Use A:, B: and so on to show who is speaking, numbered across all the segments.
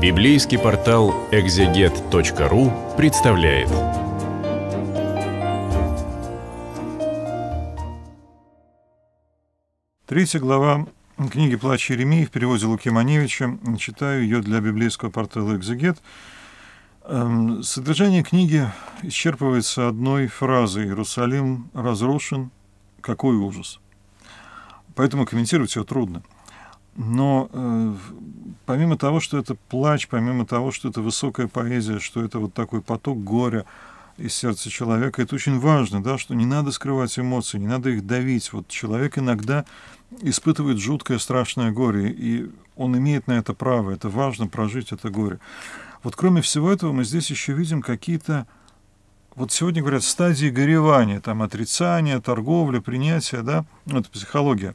A: Библейский портал экзегет.ру представляет. Третья глава книги «Плач Еремии» в переводе Луки Маневича. Читаю ее для библейского портала «Экзегет». Эм, содержание книги исчерпывается одной фразой «Иерусалим разрушен, какой ужас!» Поэтому комментировать ее трудно – но э, помимо того, что это плач, помимо того, что это высокая поэзия, что это вот такой поток горя из сердца человека, это очень важно, да, что не надо скрывать эмоции, не надо их давить. Вот человек иногда испытывает жуткое, страшное горе, и он имеет на это право, это важно прожить это горе. Вот кроме всего этого мы здесь еще видим какие-то э, вот сегодня говорят стадии горевания, там отрицание, торговля, принятие, да, ну, это психология,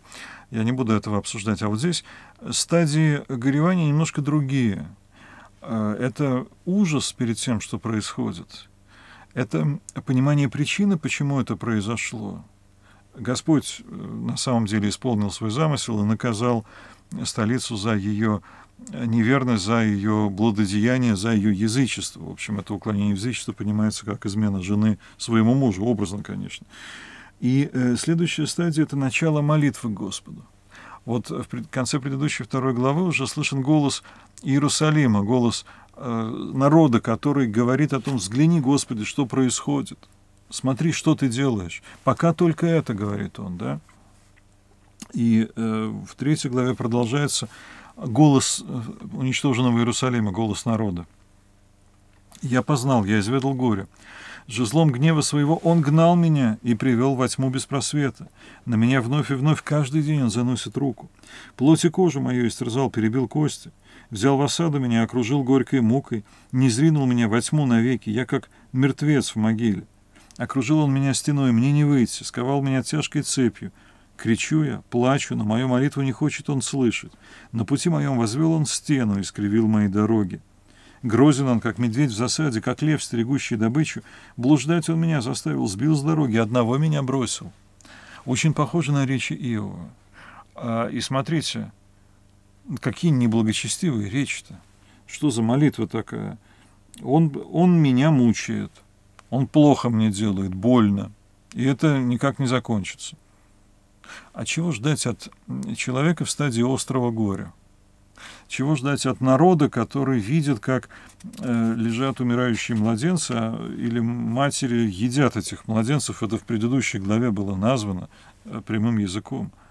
A: я не буду этого обсуждать, а вот здесь стадии горевания немножко другие. Э, это ужас перед тем, что происходит. Это понимание причины, почему это произошло. Господь э, на самом деле исполнил свой замысел и наказал столицу за ее неверно за ее благодеяние, за ее язычество. В общем, это уклонение в язычество понимается как измена жены своему мужу, образно, конечно. И э, следующая стадия – это начало молитвы Господу. Вот в конце предыдущей второй главы уже слышен голос Иерусалима, голос э, народа, который говорит о том, взгляни, Господи, что происходит, смотри, что ты делаешь. Пока только это, говорит он, да? И э, в третьей главе продолжается голос э, уничтоженного Иерусалима, голос народа. «Я познал, я изведал горе. Жезлом гнева своего он гнал меня и привел во тьму без просвета. На меня вновь и вновь каждый день он заносит руку. Плоть и кожу мою истерзал, перебил кости. Взял в осаду меня, окружил горькой мукой, не зринул меня во тьму навеки, я как мертвец в могиле. Окружил он меня стеной, мне не выйти, сковал меня тяжкой цепью — Кричу я, плачу, но мою молитву не хочет он слышать. На пути моем возвел он стену и скривил мои дороги. Грозен он, как медведь в засаде, как лев, стерегущий добычу. Блуждать он меня заставил, сбил с дороги, одного меня бросил. Очень похоже на речи Иова. А, и смотрите, какие неблагочестивые речи-то. Что за молитва такая? Он, он меня мучает, он плохо мне делает, больно, и это никак не закончится. А чего ждать от человека в стадии острого горя? Чего ждать от народа, который видит, как э, лежат умирающие младенцы, а, или матери едят этих младенцев, это в предыдущей главе было названо э, прямым языком –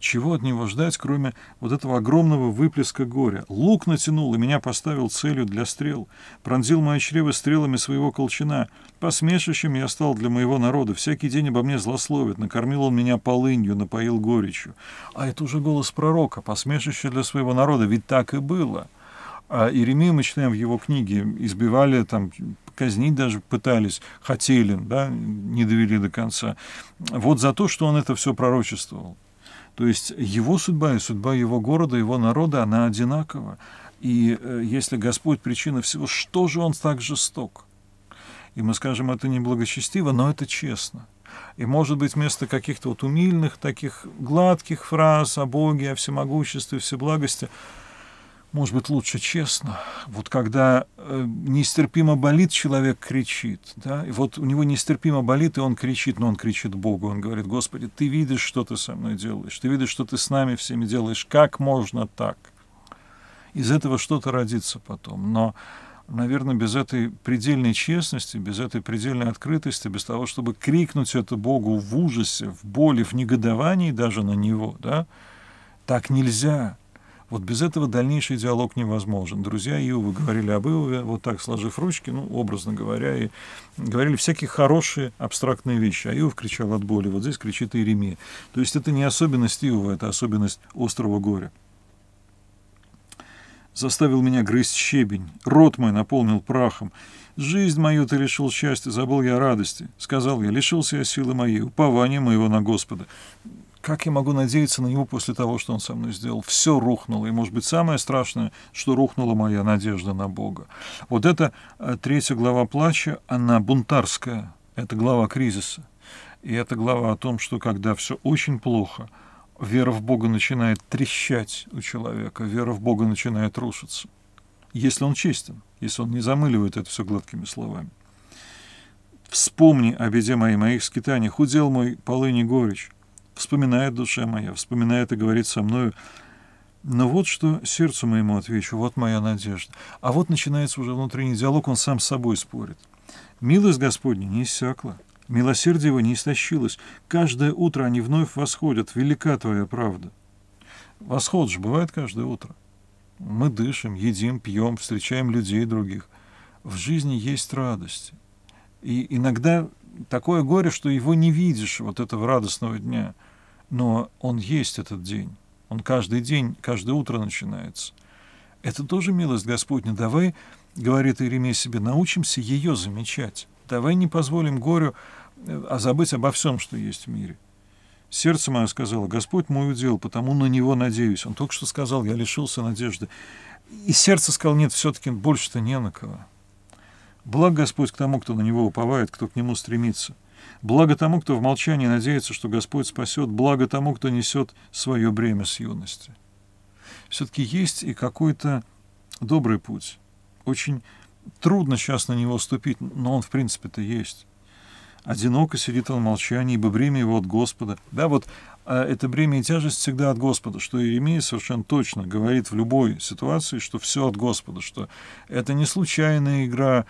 A: чего от него ждать, кроме вот этого огромного выплеска горя? Лук натянул и меня поставил целью для стрел. Пронзил мои чрево стрелами своего колчана. Посмешищем я стал для моего народа. Всякий день обо мне злословит. Накормил он меня полынью, напоил горечью. А это уже голос пророка. Посмешище для своего народа. Ведь так и было. А Иеремию мы читаем в его книге. Избивали там казнить даже пытались, хотели, да, не довели до конца. Вот за то, что он это все пророчествовал. То есть его судьба и судьба его города, его народа, она одинакова. И э, если Господь причина всего, что же он так жесток? И мы скажем, это не благочестиво, но это честно. И, может быть, вместо каких-то вот умильных, таких гладких фраз о Боге, о всемогуществе, всеблагости, благости, может быть, лучше честно. Вот когда э, нестерпимо болит, человек кричит, да, и вот у него нестерпимо болит, и он кричит, но он кричит Богу, он говорит, Господи, ты видишь, что ты со мной делаешь, ты видишь, что ты с нами всеми делаешь, как можно так? Из этого что-то родится потом, но, наверное, без этой предельной честности, без этой предельной открытости, без того, чтобы крикнуть это Богу в ужасе, в боли, в негодовании даже на Него, да, так нельзя, вот без этого дальнейший диалог невозможен. Друзья Иова говорили об Иове, вот так сложив ручки, ну, образно говоря, и говорили всякие хорошие абстрактные вещи. А Иов кричал от боли, вот здесь кричит Иеремия. То есть это не особенность Иова, это особенность острого горя. Заставил меня грызть щебень, рот мой наполнил прахом. Жизнь мою ты лишил счастья, забыл я радости. Сказал я, лишился я силы моей, упования моего на Господа как я могу надеяться на него после того, что он со мной сделал? Все рухнуло. И, может быть, самое страшное, что рухнула моя надежда на Бога. Вот эта э, третья глава плача, она бунтарская. Это глава кризиса. И это глава о том, что когда все очень плохо, вера в Бога начинает трещать у человека, вера в Бога начинает рушиться. Если он честен, если он не замыливает это все гладкими словами. «Вспомни о беде моей, моих скитаний, худел мой полыни горечь, Вспоминает душа моя, вспоминает и говорит со мною, но «Ну вот что сердцу моему отвечу, вот моя надежда. А вот начинается уже внутренний диалог, он сам с собой спорит. Милость Господня не иссякла, милосердие его не истощилось. Каждое утро они вновь восходят, велика твоя правда. Восход же бывает каждое утро. Мы дышим, едим, пьем, встречаем людей других. В жизни есть радости. И иногда такое горе, что его не видишь, вот этого радостного дня. Но он есть этот день. Он каждый день, каждое утро начинается. Это тоже милость Господня. Давай, говорит Иеремия себе, научимся ее замечать. Давай не позволим горю э, а забыть обо всем, что есть в мире. Сердце мое сказало, Господь мой удел, потому на Него надеюсь. Он только что сказал, я лишился надежды. И сердце сказал, нет, все-таки больше-то не на кого. Благ Господь к тому, кто на него уповает, кто к нему стремится. Благо тому, кто в молчании надеется, что Господь спасет. Благо тому, кто несет свое бремя с юности. Все-таки есть и какой-то добрый путь. Очень трудно сейчас на него ступить, но он в принципе-то есть. Одиноко сидит он в молчании, ибо бремя его от Господа. Да, вот а это бремя и тяжесть всегда от Господа, что Иеремия совершенно точно говорит в любой ситуации, что все от Господа, что это не случайная игра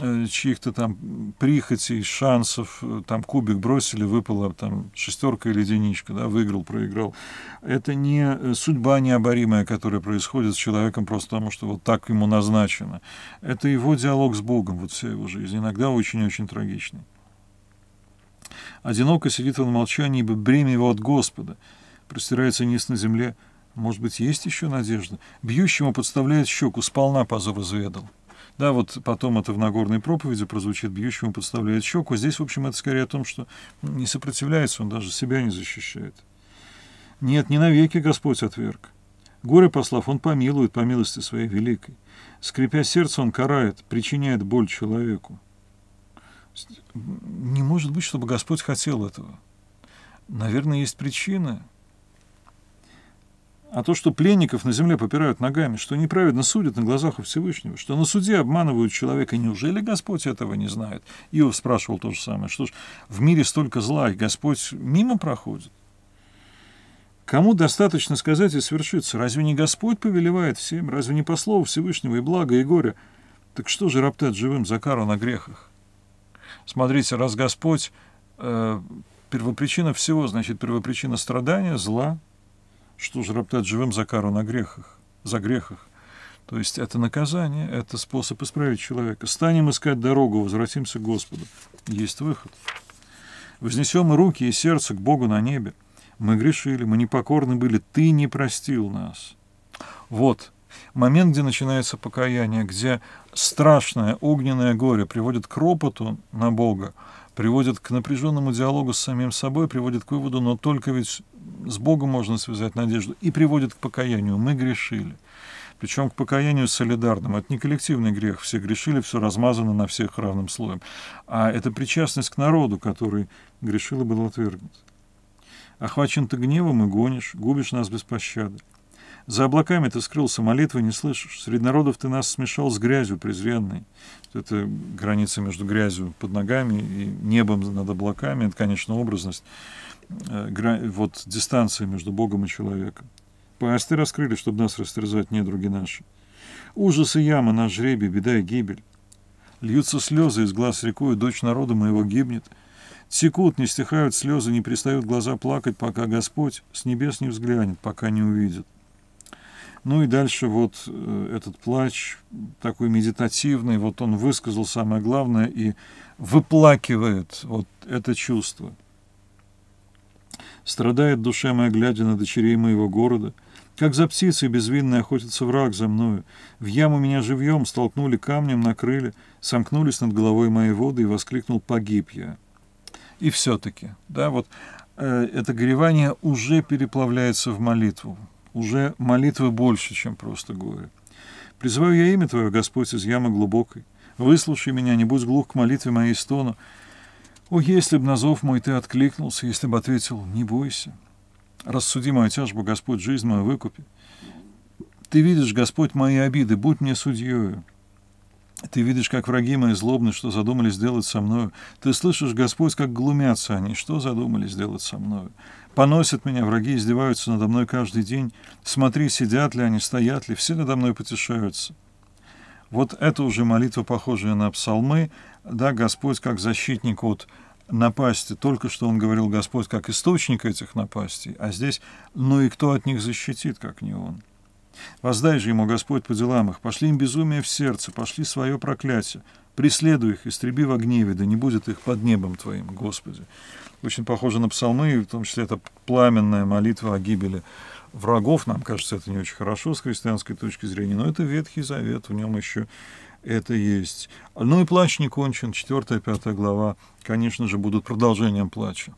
A: э, чьих-то там прихотей, шансов, э, там кубик бросили, выпала там шестерка или единичка, да, выиграл, проиграл. Это не э, судьба необоримая, которая происходит с человеком просто потому, что вот так ему назначено. Это его диалог с Богом, вот вся его жизнь, иногда очень-очень трагичный. Одиноко сидит он в молчании, ибо бремя его от Господа. Простирается низ на земле. Может быть, есть еще надежда? Бьющему подставляет щеку, сполна позор изведал. Да, вот потом это в Нагорной проповеди прозвучит, бьющему подставляет щеку. А здесь, в общем, это скорее о том, что не сопротивляется, он даже себя не защищает. Нет, не навеки Господь отверг. Горе послав, он помилует по милости своей великой. Скрипя сердце, он карает, причиняет боль человеку. Не может быть, чтобы Господь хотел этого. Наверное, есть причина. А то, что пленников на земле попирают ногами, что неправедно судят на глазах у Всевышнего, что на суде обманывают человека, неужели Господь этого не знает? Иов спрашивал то же самое, что ж, в мире столько зла, и Господь мимо проходит. Кому достаточно сказать и свершится? Разве не Господь повелевает всем? Разве не по слову Всевышнего и благо и горе? Так что же роптать живым за кару на грехах? смотрите, раз Господь э, первопричина всего, значит, первопричина страдания, зла, что же роптать живым за кару на грехах, за грехах. То есть это наказание, это способ исправить человека. Станем искать дорогу, возвратимся к Господу. Есть выход. Вознесем руки и сердце к Богу на небе. Мы грешили, мы непокорны были, Ты не простил нас. Вот момент, где начинается покаяние, где страшное огненное горе приводит к ропоту на Бога, приводит к напряженному диалогу с самим собой, приводит к выводу, но только ведь с Богом можно связать надежду, и приводит к покаянию. Мы грешили. Причем к покаянию солидарным, Это не коллективный грех, все грешили, все размазано на всех равным слоем. А это причастность к народу, который грешил и был отвергнут. Охвачен ты гневом и гонишь, губишь нас без пощады. За облаками ты скрылся, молитвы не слышишь. Среди народов ты нас смешал с грязью презренной. Это граница между грязью под ногами и небом над облаками. Это, конечно, образность. Э, вот дистанция между Богом и человеком. Пасты раскрыли, чтобы нас растерзать, недруги наши. Ужасы, и яма, наш жребий, беда и гибель. Льются слезы из глаз рекой, дочь народа моего гибнет. Текут не стихают слезы, не пристают глаза плакать, пока Господь с небес не взглянет, пока не увидит. Ну и дальше вот э, этот плач такой медитативный, вот он высказал самое главное и выплакивает вот это чувство. Страдает душа моя, глядя на дочерей моего города. Как за птицей безвинной охотится враг за мною. В яму меня живьем столкнули камнем, накрыли, сомкнулись над головой моей воды и воскликнул «погиб я». И все-таки, да, вот э, это горевание уже переплавляется в молитву, уже молитва больше, чем просто горе. Призываю я имя Твое, Господь, из ямы глубокой. Выслушай меня, не будь глух к молитве моей стону. О, если б на зов мой Ты откликнулся, если бы ответил «не бойся». Рассуди мою тяжбу, Господь, жизнь мою выкупи. Ты видишь, Господь, мои обиды, будь мне судьею. Ты видишь, как враги мои злобны, что задумали сделать со мною. Ты слышишь, Господь, как глумятся они, что задумали сделать со мною. Поносят меня враги, издеваются надо мной каждый день. Смотри, сидят ли они, стоят ли, все надо мной потешаются. Вот это уже молитва, похожая на псалмы. Да, Господь как защитник от напасти. Только что он говорил Господь как источник этих напастей, а здесь, ну и кто от них защитит, как не он. Воздай же ему, Господь, по делам их, пошли им безумие в сердце, пошли свое проклятие, преследуй их, истреби в гневе, да не будет их под небом Твоим, Господи». Очень похоже на псалмы, в том числе это пламенная молитва о гибели врагов. Нам кажется, это не очень хорошо с христианской точки зрения, но это Ветхий Завет, в нем еще это есть. Ну и плач не кончен, 4-5 глава, конечно же, будут продолжением плача.